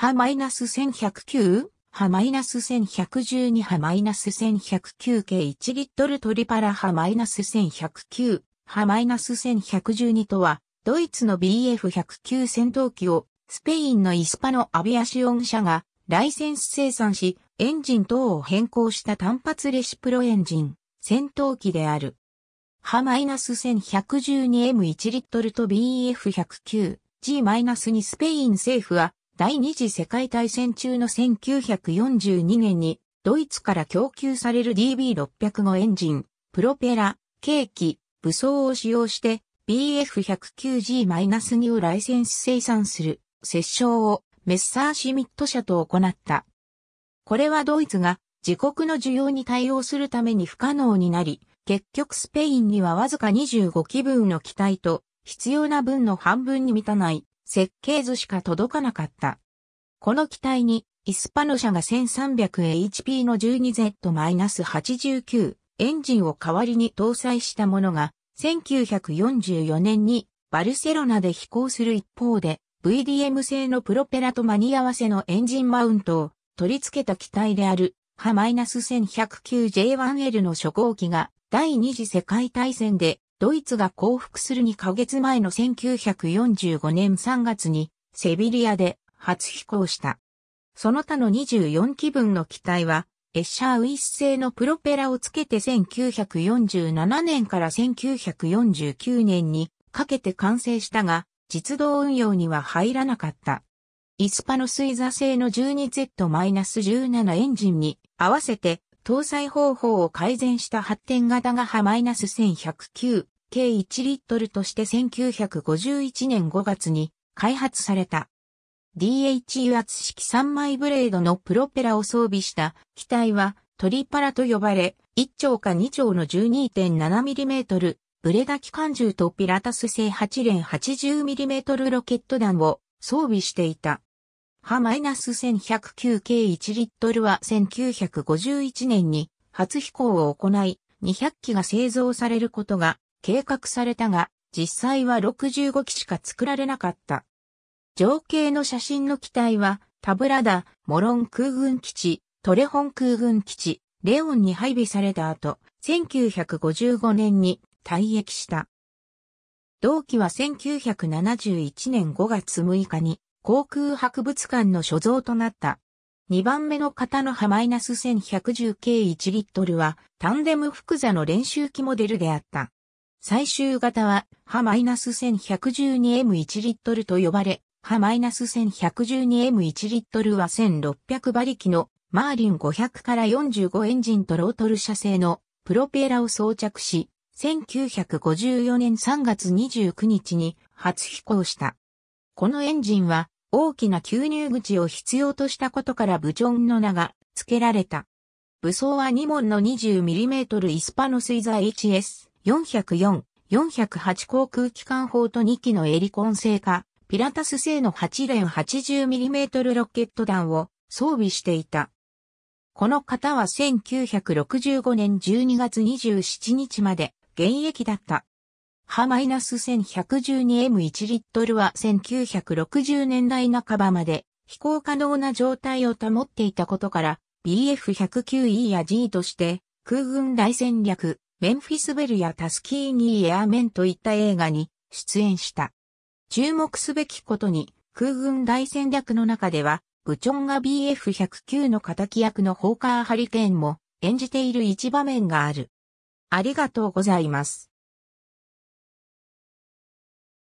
波マイナス 1109? 波マイナス1112波マイナス1 1 0 9計1リットルトリパラ波マイナス1109波マイナス1112とは、ドイツの BF109 戦闘機をスペインのイスパのアビアシオン社がライセンス生産し、エンジン等を変更した単発レシプロエンジン、戦闘機である。ハマイナス 1112M1 リットルと BF109G-2 スペイン政府は第二次世界大戦中の1942年に、ドイツから供給される DB605 エンジン、プロペラ、計器、武装を使用して BF109G-2 をライセンス生産する、折衝をメッサーシミット社と行った。これはドイツが自国の需要に対応するために不可能になり、結局スペインにはわずか25機分の機体と必要な分の半分に満たない設計図しか届かなかった。この機体に、イスパノ社が 1300HP の 12Z-89 エンジンを代わりに搭載したものが、1944年にバルセロナで飛行する一方で、VDM 製のプロペラと間に合わせのエンジンマウントを取り付けた機体である、ハ -1109J1L の初号機が第二次世界大戦でドイツが降伏する2ヶ月前の1945年3月にセビリアで初飛行した。その他の24機分の機体は、エッシャーウィス製のプロペラをつけて1947年から1949年にかけて完成したが、実動運用には入らなかった。イスパノスイザ製の 12Z-17 エンジンに合わせて搭載方法を改善した発展型がハ -1109 計1リットルとして1951年5月に開発された。DH 油圧式3枚ブレードのプロペラを装備した機体はトリパラと呼ばれ、1丁か2丁の 12.7mm ブレダ機関銃とピラタス製8連 80mm ロケット弾を装備していた。ハ -1109 計1リットルは1951年に初飛行を行い、200機が製造されることが計画されたが、実際は65機しか作られなかった。情景の写真の機体は、タブラダ、モロン空軍基地、トレホン空軍基地、レオンに配備された後、1955年に退役した。同期は1971年5月6日に航空博物館の所蔵となった。2番目の型の波マイナス1110 k 1リットルはタンデム複座の練習機モデルであった。最終型は、ハ -1112M1 リットルと呼ばれ、ハ -1112M1 リットルは1600馬力のマーリン500から45エンジンとロートル車製のプロペラを装着し、1954年3月29日に初飛行した。このエンジンは大きな吸入口を必要としたことからブジョンの名が付けられた。武装は2門の 20mm イスパノ水ー h s 404、408航空機関砲と2機のエリコン製か、ピラタス製の8連 80mm ロケット弾を装備していた。この方は1965年12月27日まで現役だった。ハマナス1 1 1 2 m 1リットルは1960年代半ばまで飛行可能な状態を保っていたことから BF109E や G として空軍大戦略メンフィスベルやタスキーニーエアメンといった映画に出演した。注目すべきことに、空軍大戦略の中では、ブチョンが BF109 の敵役のホーカーハリケーンも演じている一場面がある。ありがとうございます。